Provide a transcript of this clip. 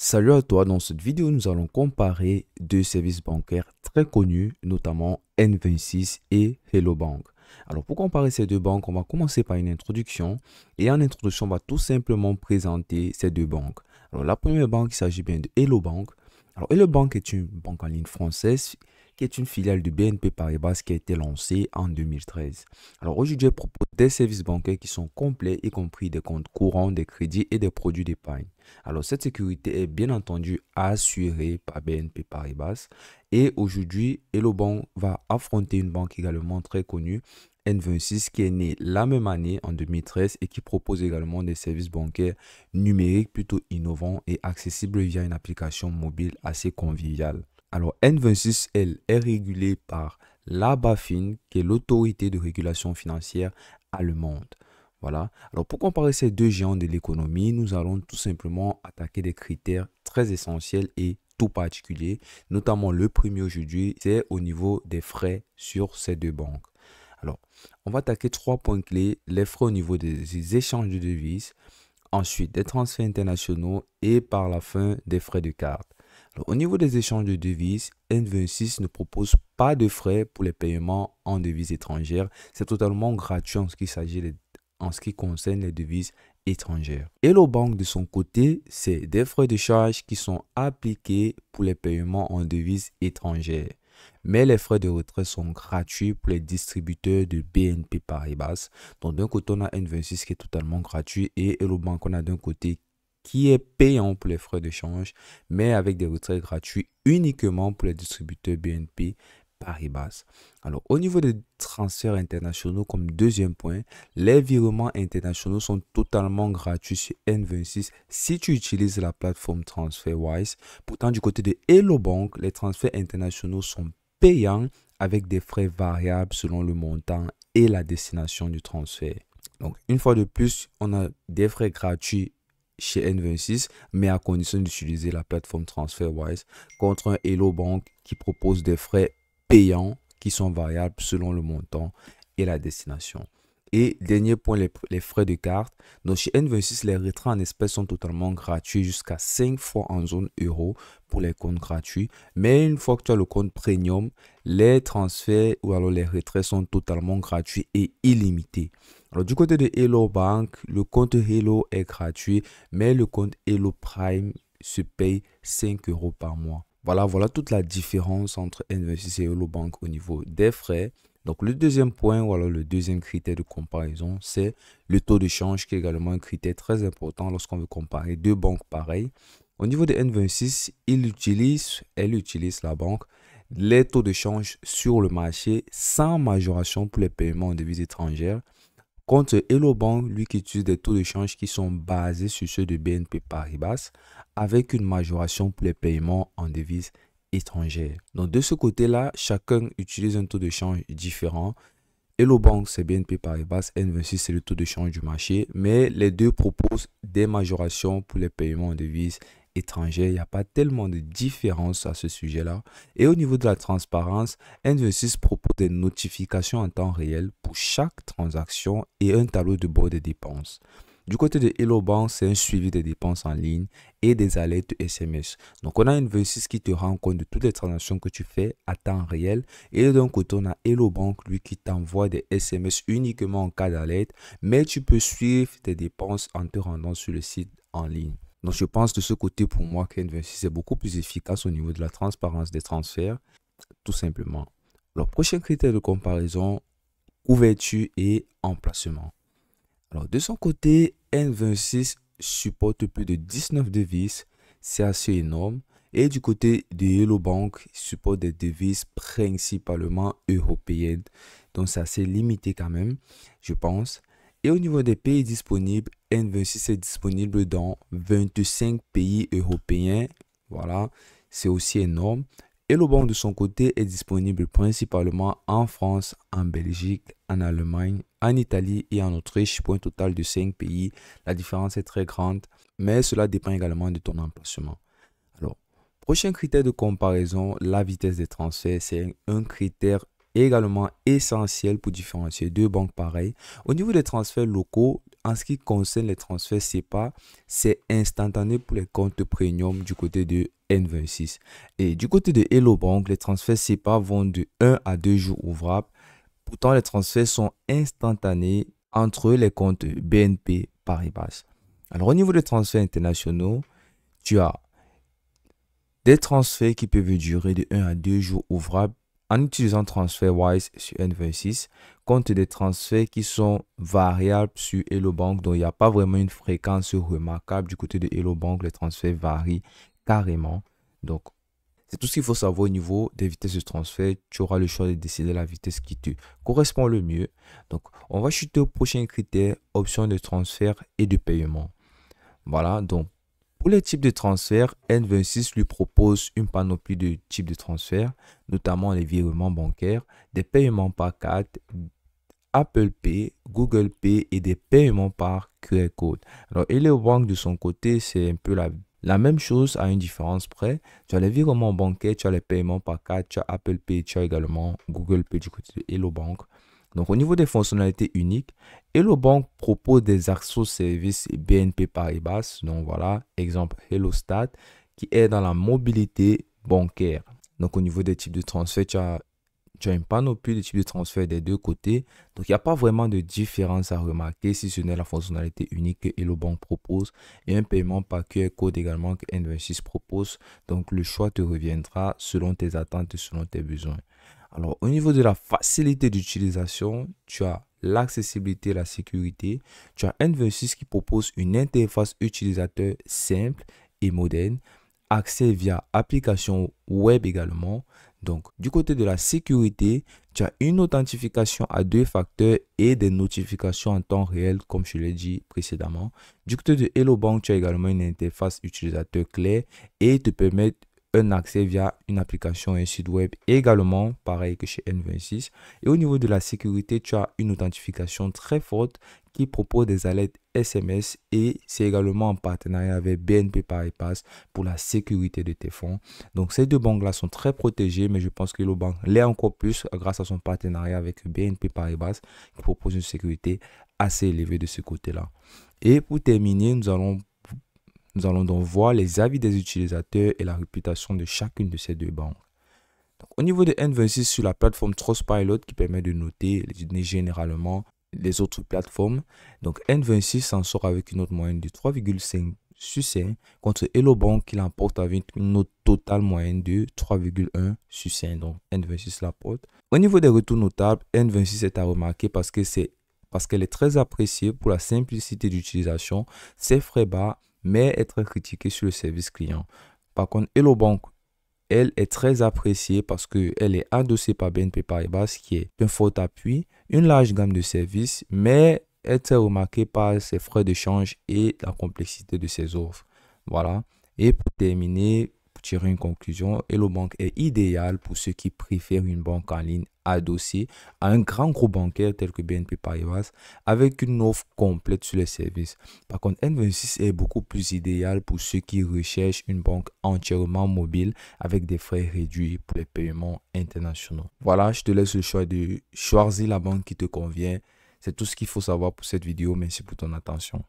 Salut à toi, dans cette vidéo nous allons comparer deux services bancaires très connus, notamment N26 et Hello Bank. Alors pour comparer ces deux banques, on va commencer par une introduction et en introduction on va tout simplement présenter ces deux banques. Alors la première banque, il s'agit bien de Hello Bank. Alors Hello Bank est une banque en ligne française qui est une filiale du BNP Paribas qui a été lancée en 2013. Alors aujourd'hui, elle propose des services bancaires qui sont complets, y compris des comptes courants, des crédits et des produits d'épargne. Alors cette sécurité est bien entendu assurée par BNP Paribas et aujourd'hui, Hello Bank va affronter une banque également très connue, N26 qui est née la même année en 2013 et qui propose également des services bancaires numériques plutôt innovants et accessibles via une application mobile assez conviviale. Alors n 26 elle, est régulé par la BaFin, qui est l'autorité de régulation financière allemande. Voilà. Alors pour comparer ces deux géants de l'économie, nous allons tout simplement attaquer des critères très essentiels et tout particuliers, notamment le premier aujourd'hui, c'est au niveau des frais sur ces deux banques. Alors, on va attaquer trois points clés, les frais au niveau des échanges de devises, ensuite des transferts internationaux et par la fin des frais de carte au niveau des échanges de devises, N26 ne propose pas de frais pour les paiements en devises étrangères. C'est totalement gratuit en ce, qui s'agit en ce qui concerne les devises étrangères. Hello banque de son côté, c'est des frais de charge qui sont appliqués pour les paiements en devises étrangères. Mais les frais de retrait sont gratuits pour les distributeurs de BNP Paribas. Donc d'un côté, on a N26 qui est totalement gratuit et Hello Bank, on a d'un côté qui est payant pour les frais de change, mais avec des retraits gratuits uniquement pour les distributeurs BNP Paribas. Alors, au niveau des transferts internationaux, comme deuxième point, les virements internationaux sont totalement gratuits sur N26 si tu utilises la plateforme TransferWise. Pourtant, du côté de Hello Bank, les transferts internationaux sont payants avec des frais variables selon le montant et la destination du transfert. Donc, une fois de plus, on a des frais gratuits chez N26, mais à condition d'utiliser la plateforme TransferWise contre un Hello Bank qui propose des frais payants qui sont variables selon le montant et la destination. Et dernier point, les, frais de carte. Donc chez N26, les retraits en espèces sont totalement gratuits jusqu'à 5 fois en zone euro pour les comptes gratuits. Mais une fois que tu as le compte premium, les transferts ou alors les retraits sont totalement gratuits et illimités. Alors du côté de Hello Bank, le compte Hello est gratuit, mais le compte Hello Prime se paye 5 euros par mois. Voilà, voilà toute la différence entre N26 et Hello Bank au niveau des frais. Donc le deuxième point, ou alors le deuxième critère de comparaison, c'est le taux de change qui est également un critère très important lorsqu'on veut comparer deux banques pareilles. Au niveau de N26, il utilise, elle utilise la banque, les taux de change sur le marché sans majoration pour les paiements en devises étrangères Contre Hello Bank, lui qui utilise des taux de change qui sont basés sur ceux de BNP Paribas, avec une majoration pour les paiements en devises étrangères. Donc de ce côté-là, chacun utilise un taux de change différent. Hello Bank, c'est BNP Paribas, N26, c'est le taux de change du marché, mais les deux proposent des majorations pour les paiements en devises il n'y a pas tellement de différence à ce sujet-là. Et au niveau de la transparence, N26 propose des notifications en temps réel pour chaque transaction et un tableau de bord des dépenses. Du côté de Hello Bank, c'est un suivi des dépenses en ligne et des alertes SMS. Donc, on a N26 qui te rend compte de toutes les transactions que tu fais à temps réel. Et d'un côté, on a Hello Bank, lui, qui t'envoie des SMS uniquement en cas d'alerte. Mais tu peux suivre tes dépenses en te rendant sur le site en ligne. Donc je pense de ce côté, pour moi, qun 26 est beaucoup plus efficace au niveau de la transparence des transferts, tout simplement. Le prochain critère de comparaison, couverture et emplacement. Alors de son côté, N26 supporte plus de 19 devises, c'est assez énorme. Et du côté de Yellow Bank, il supporte des devises principalement européennes. Donc c'est assez limité quand même, je pense. Et au niveau des pays disponibles, N26 est disponible dans 25 pays européens. Voilà, c'est aussi énorme. Et le banc de son côté est disponible principalement en France, en Belgique, en Allemagne, en Italie et en Autriche pour un total de 5 pays. La différence est très grande, mais cela dépend également de ton emplacement. Alors, prochain critère de comparaison, la vitesse des transferts, c'est un critère également essentiel pour différencier deux banques pareilles. Au niveau des transferts locaux, en ce qui concerne les transferts CEPA c'est instantané pour les comptes premium du côté de N26. Et du côté de Hello Bank, les transferts SEPA vont de 1 à 2 jours ouvrables. Pourtant, les transferts sont instantanés entre les comptes BNP Paribas. Alors, au niveau des transferts internationaux, tu as des transferts qui peuvent durer de 1 à 2 jours ouvrables en utilisant wise sur N26, compte des transferts qui sont variables sur Hello Bank, donc il n'y a pas vraiment une fréquence remarquable du côté de Hello Bank, les transferts varient carrément. Donc, c'est tout ce qu'il faut savoir au niveau des vitesses de transfert. Tu auras le choix de décider la vitesse qui te correspond le mieux. Donc, on va chuter au prochain critère, option de transfert et de paiement. Voilà, donc pour les types de transferts, N26 lui propose une panoplie de types de transferts, notamment les virements bancaires, des paiements par carte, Apple Pay, Google Pay et des paiements par QR code. Alors, hello Bank de son côté, c'est un peu la, la même chose à une différence près. Tu as les virements bancaires, tu as les paiements par carte, tu as Apple Pay, tu as également Google Pay du côté de Hello Bank. Donc, au niveau des fonctionnalités uniques, Hello Bank propose des axos services BNP Paribas, donc voilà, exemple HelloStat, qui est dans la mobilité bancaire. Donc au niveau des types de transferts, tu as, tu as une panoplie de types de transferts des deux côtés. Donc il n'y a pas vraiment de différence à remarquer si ce n'est la fonctionnalité unique que Hello Bank propose et un paiement par QR code également que N26 propose. Donc le choix te reviendra selon tes attentes et selon tes besoins. Alors au niveau de la facilité d'utilisation, tu as l'accessibilité la sécurité, tu as N26 qui propose une interface utilisateur simple et moderne, accès via application web également. Donc, du côté de la sécurité, tu as une authentification à deux facteurs et des notifications en temps réel, comme je l'ai dit précédemment. Du côté de Hello Bank, tu as également une interface utilisateur claire et te permet un accès via une application, un site web également, pareil que chez N26. Et au niveau de la sécurité, tu as une authentification très forte qui propose des alertes SMS et c'est également en partenariat avec BNP Paribas pour la sécurité de tes fonds. Donc ces deux banques-là sont très protégées, mais je pense que le banque l'est encore plus grâce à son partenariat avec BNP Paribas qui propose une sécurité assez élevée de ce côté-là. Et pour terminer, nous allons allons donc voir les avis des utilisateurs et la réputation de chacune de ces deux banques. au niveau de N26 sur la plateforme Trustpilot qui permet de noter les généralement les autres plateformes, donc N26 s'en sort avec une note moyenne de 3,5 sur 5 contre Hello Bank qui l'emporte avec une note totale moyenne de 3,1 sur 5. Donc N26 la porte. Au niveau des retours notables, N26 est à remarquer parce que c'est parce qu'elle est très appréciée pour la simplicité d'utilisation, ses frais bas mais être critiquée sur le service client. Par contre, Hello Bank, elle est très appréciée parce qu'elle est adossée par BNP Paribas, qui est un fort appui, une large gamme de services, mais est remarquée par ses frais de change et la complexité de ses offres. Voilà. Et pour terminer, tirer une conclusion, Hello Bank est idéal pour ceux qui préfèrent une banque en ligne adossée à un grand groupe bancaire tel que BNP Paribas avec une offre complète sur les services. Par contre, N26 est beaucoup plus idéal pour ceux qui recherchent une banque entièrement mobile avec des frais réduits pour les paiements internationaux. Voilà, je te laisse le choix de choisir la banque qui te convient. C'est tout ce qu'il faut savoir pour cette vidéo. Merci pour ton attention.